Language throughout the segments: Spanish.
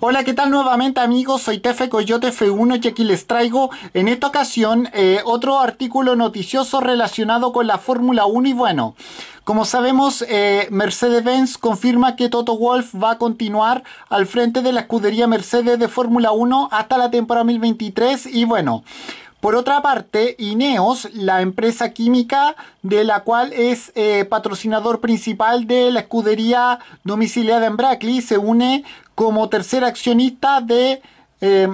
Hola, ¿qué tal nuevamente amigos? Soy Tefe Coyote F1 y aquí les traigo en esta ocasión eh, otro artículo noticioso relacionado con la Fórmula 1 y bueno, como sabemos, eh, Mercedes-Benz confirma que Toto Wolf va a continuar al frente de la escudería Mercedes de Fórmula 1 hasta la temporada 2023 y bueno, por otra parte, Ineos, la empresa química de la cual es eh, patrocinador principal de la escudería domiciliada en Brackley, se une como tercer accionista de, eh,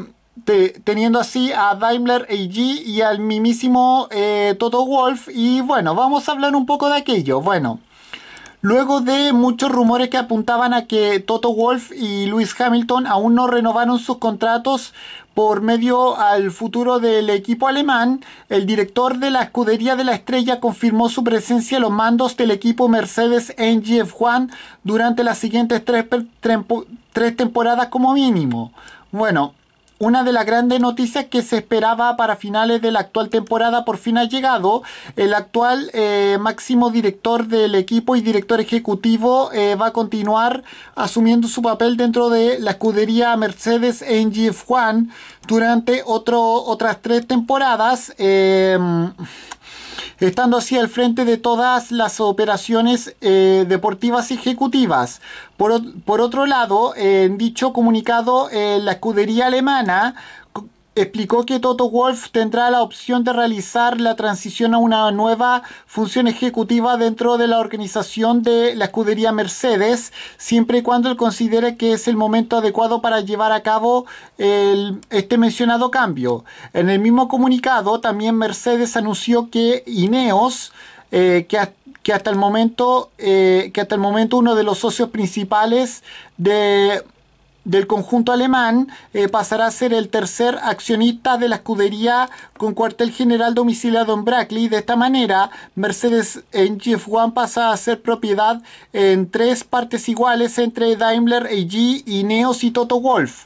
teniendo así a Daimler AG y al mismísimo eh, Toto Wolf y bueno, vamos a hablar un poco de aquello. Bueno, luego de muchos rumores que apuntaban a que Toto Wolf y Lewis Hamilton aún no renovaron sus contratos por medio al futuro del equipo alemán, el director de la escudería de la estrella confirmó su presencia en los mandos del equipo Mercedes en GF1 durante las siguientes tres temporadas como mínimo. Bueno, una de las grandes noticias que se esperaba para finales de la actual temporada por fin ha llegado. El actual eh, máximo director del equipo y director ejecutivo eh, va a continuar asumiendo su papel dentro de la escudería Mercedes en GF1 durante otro, otras tres temporadas. Em, estando así al frente de todas las operaciones eh, deportivas ejecutivas. Por, por otro lado, en dicho comunicado, eh, la escudería alemana explicó que Toto Wolf tendrá la opción de realizar la transición a una nueva función ejecutiva dentro de la organización de la escudería Mercedes, siempre y cuando él considere que es el momento adecuado para llevar a cabo este mencionado cambio. En el mismo comunicado, también Mercedes anunció que Ineos, eh, que hasta el momento eh, que hasta el momento uno de los socios principales de del conjunto alemán, eh, pasará a ser el tercer accionista de la escudería con cuartel general domiciliado en Brackley. De esta manera, Mercedes en GF1 pasa a ser propiedad en tres partes iguales entre Daimler AG, Neos y Toto Wolf.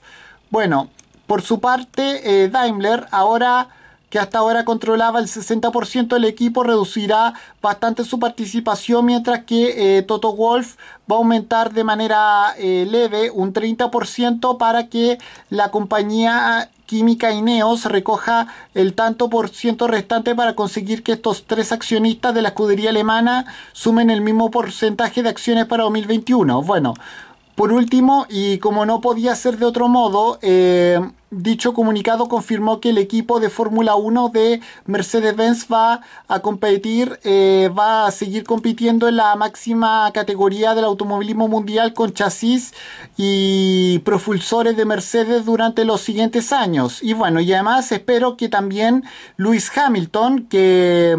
Bueno, por su parte, eh, Daimler ahora que hasta ahora controlaba el 60% del equipo, reducirá bastante su participación, mientras que eh, Toto Wolf va a aumentar de manera eh, leve un 30% para que la compañía química Ineos recoja el tanto por ciento restante para conseguir que estos tres accionistas de la escudería alemana sumen el mismo porcentaje de acciones para 2021. Bueno, por último, y como no podía ser de otro modo, eh, dicho comunicado confirmó que el equipo de Fórmula 1 de Mercedes-Benz va a competir, eh, va a seguir compitiendo en la máxima categoría del automovilismo mundial con chasis y propulsores de Mercedes durante los siguientes años. Y bueno, y además espero que también Luis Hamilton, que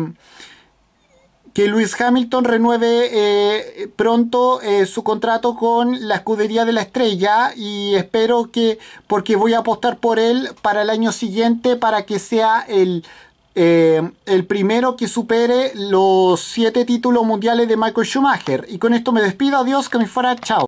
que Luis Hamilton renueve eh, pronto eh, su contrato con la escudería de la estrella y espero que, porque voy a apostar por él para el año siguiente para que sea el, eh, el primero que supere los siete títulos mundiales de Michael Schumacher. Y con esto me despido, adiós, que me fuera, chao.